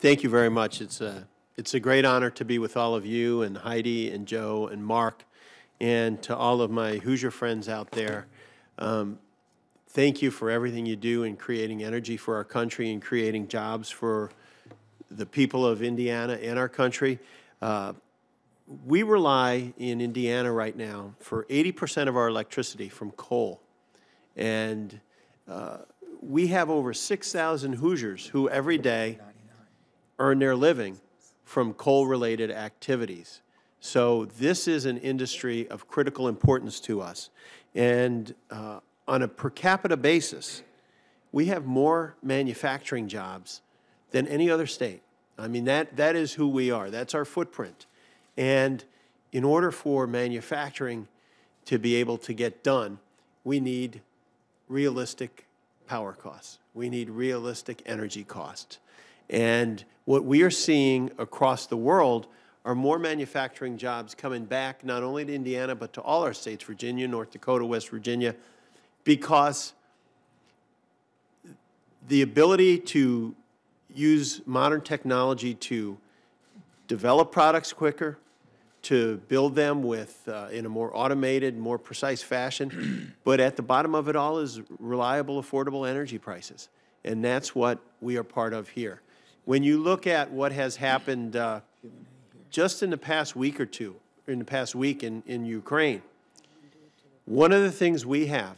Thank you very much. It's a, it's a great honor to be with all of you and Heidi and Joe and Mark and to all of my Hoosier friends out there. Um, thank you for everything you do in creating energy for our country and creating jobs for the people of Indiana and our country. Uh, we rely in Indiana right now for 80% of our electricity from coal. And uh, we have over 6,000 Hoosiers who every day earn their living from coal related activities. So, this is an industry of critical importance to us. And uh, on a per capita basis, we have more manufacturing jobs than any other state. I mean, that, that is who we are, that's our footprint. And in order for manufacturing to be able to get done, we need realistic power costs. We need realistic energy costs. And what we are seeing across the world are more manufacturing jobs coming back, not only to Indiana, but to all our states, Virginia, North Dakota, West Virginia, because the ability to use modern technology to develop products quicker, to build them with uh, in a more automated, more precise fashion. but at the bottom of it all is reliable, affordable energy prices, and that's what we are part of here. When you look at what has happened uh, just in the past week or two, or in the past week in, in Ukraine, one of the things we have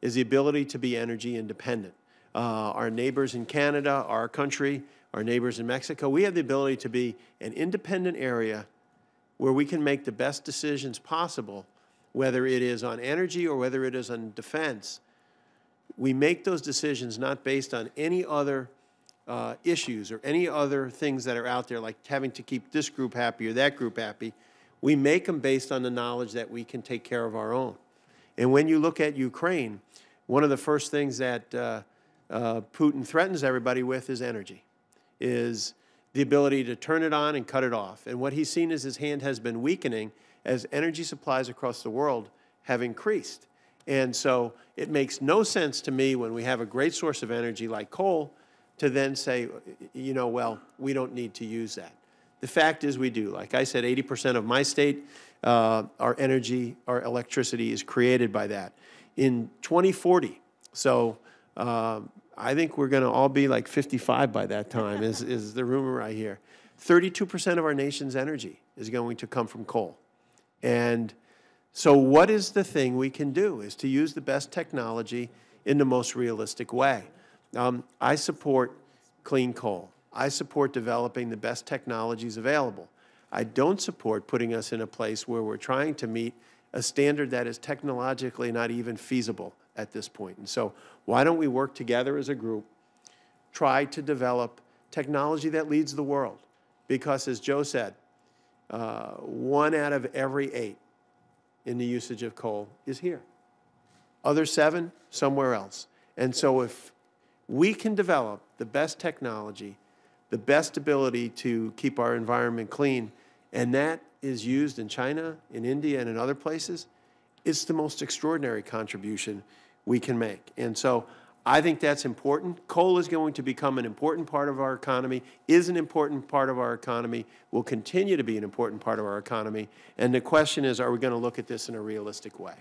is the ability to be energy independent. Uh, our neighbors in Canada, our country, our neighbors in Mexico, we have the ability to be an independent area where we can make the best decisions possible, whether it is on energy or whether it is on defense. We make those decisions not based on any other uh, issues or any other things that are out there, like having to keep this group happy or that group happy, we make them based on the knowledge that we can take care of our own. And when you look at Ukraine, one of the first things that uh, uh, Putin threatens everybody with is energy, is the ability to turn it on and cut it off. And what he's seen is his hand has been weakening as energy supplies across the world have increased. And so it makes no sense to me when we have a great source of energy like coal to then say, you know, well, we don't need to use that. The fact is we do. Like I said, 80% of my state, uh, our energy, our electricity is created by that. In 2040, so uh, I think we're going to all be like 55 by that time, is, is the rumor I hear. 32% of our nation's energy is going to come from coal. And so, what is the thing we can do is to use the best technology in the most realistic way. Um, I support clean coal. I support developing the best technologies available. I don't support putting us in a place where we're trying to meet a standard that is technologically not even feasible at this point. And so, why don't we work together as a group, try to develop technology that leads the world? Because, as Joe said, uh, one out of every eight in the usage of coal is here, other seven somewhere else. And so, if we can develop the best technology, the best ability to keep our environment clean, and that is used in China, in India, and in other places, it's the most extraordinary contribution we can make. And so I think that's important. Coal is going to become an important part of our economy, is an important part of our economy, will continue to be an important part of our economy. And the question is, are we going to look at this in a realistic way?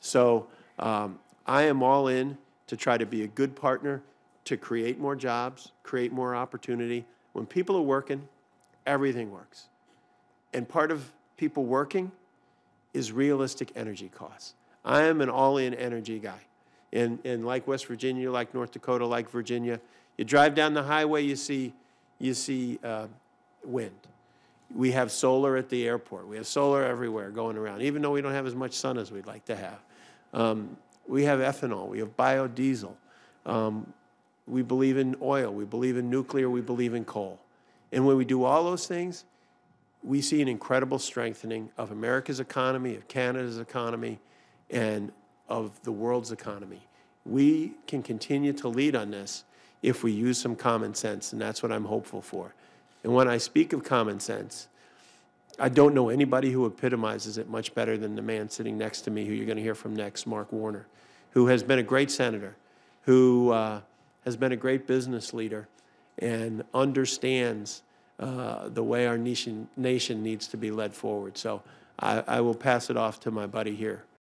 So um, I am all in to try to be a good partner to create more jobs, create more opportunity. When people are working, everything works. And part of people working is realistic energy costs. I am an all in energy guy. And, and like West Virginia, like North Dakota, like Virginia, you drive down the highway, you see, you see uh, wind. We have solar at the airport. We have solar everywhere going around, even though we don't have as much sun as we'd like to have. Um, we have ethanol. We have biodiesel. Um, we believe in oil. We believe in nuclear. We believe in coal. And when we do all those things, we see an incredible strengthening of America's economy, of Canada's economy, and of the world's economy. We can continue to lead on this if we use some common sense, and that's what I'm hopeful for. And when I speak of common sense, I don't know anybody who epitomizes it much better than the man sitting next to me, who you're going to hear from next, Mark Warner, who has been a great senator, who uh, has been a great business leader and understands uh, the way our nation, nation needs to be led forward. So I, I will pass it off to my buddy here.